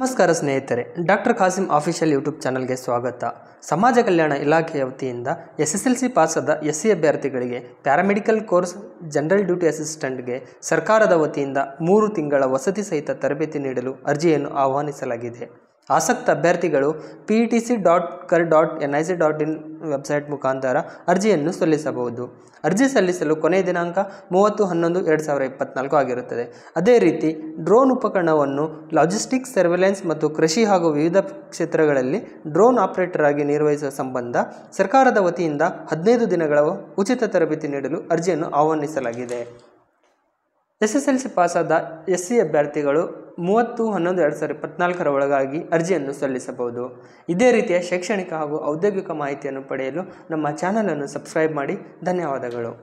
ನಮಸ್ಕಾರ ಸ್ನೇಹಿತರೆ doctor Qasim official YouTube ಚಾನಲ್ಗೆ ಸ್ವಾಗತ ಸಮಾಜ ಕಲ್ಯಾಣ ಇಲಾಖೆಯ ವತಿಯಿಂದ ಎಸ್ ಎಸ್ ಎಲ್ ಸಿ ಪಾಸಾದ ಎಸ್ ಸಿ ಅಭ್ಯರ್ಥಿಗಳಿಗೆ ಪ್ಯಾರಾಮೆಡಿಕಲ್ ಕೋರ್ಸ್ ಜನರಲ್ ಡ್ಯೂಟಿ ಅಸಿಸ್ಟೆಂಟ್ಗೆ ಸರ್ಕಾರದ ವತಿಯಿಂದ ಮೂರು ತಿಂಗಳ ವಸತಿ ಸಹಿತ ತರಬೇತಿ ನೀಡಲು ಅರ್ಜಿಯನ್ನು ಆಹ್ವಾನಿಸಲಾಗಿದೆ ಆಸಕ್ತ ಅಭ್ಯರ್ಥಿಗಳು ಪಿ ಟಿ ಸಿ ಡಾಟ್ ಕರ್ dot N I C dot in website ಮುಖಾಂತರ ಅರ್ಜಿಯನ್ನು ಸಲ್ಲಿಸಬಹುದು ಅರ್ಜಿ ಸಲ್ಲಿಸಲು ಕೊನೆಯ ದಿನಾಂಕ ಮೂವತ್ತು ಹನ್ನೊಂದು ಎರಡು ಸಾವಿರ ಇಪ್ಪತ್ತ್ನಾಲ್ಕು ಆಗಿರುತ್ತದೆ ಅದೇ ರೀತಿ ಡ್ರೋನ್ ಉಪಕರಣವನ್ನು ಲಾಜಿಸ್ಟಿಕ್ಸ್ ಸರ್ವೆಲೆನ್ಸ್ ಮತ್ತು ಕೃಷಿ ಹಾಗೂ ವಿವಿಧ ಕ್ಷೇತ್ರಗಳಲ್ಲಿ ಡ್ರೋನ್ ಆಪರೇಟರ್ ಆಗಿ ನಿರ್ವಹಿಸುವ ಸಂಬಂಧ ಸರ್ಕಾರದ ವತಿಯಿಂದ ಹದಿನೈದು ದಿನಗಳ ಉಚಿತ ತರಬೇತಿ ನೀಡಲು ಅರ್ಜಿಯನ್ನು ಆಹ್ವಾನಿಸಲಾಗಿದೆ ಎಸ್ ಎಸ್ ಎಲ್ ಸಿ ಪಾಸಾದ ಎಸ್ ಸಿ ಅಭ್ಯರ್ಥಿಗಳು ಮೂವತ್ತು ಹನ್ನೊಂದು ಎರಡು ಸಾವಿರದ ಇಪ್ಪತ್ನಾಲ್ಕರ ಒಳಗಾಗಿ ಅರ್ಜಿಯನ್ನು ಸಲ್ಲಿಸಬಹುದು ಇದೇ ರೀತಿಯ ಶೈಕ್ಷಣಿಕ ಹಾಗೂ ಔದ್ಯೋಗಿಕ ಮಾಹಿತಿಯನ್ನು ಪಡೆಯಲು ನಮ್ಮ ಚಾನಲನ್ನು ಸಬ್ಸ್ಕ್ರೈಬ್ ಮಾಡಿ ಧನ್ಯವಾದಗಳು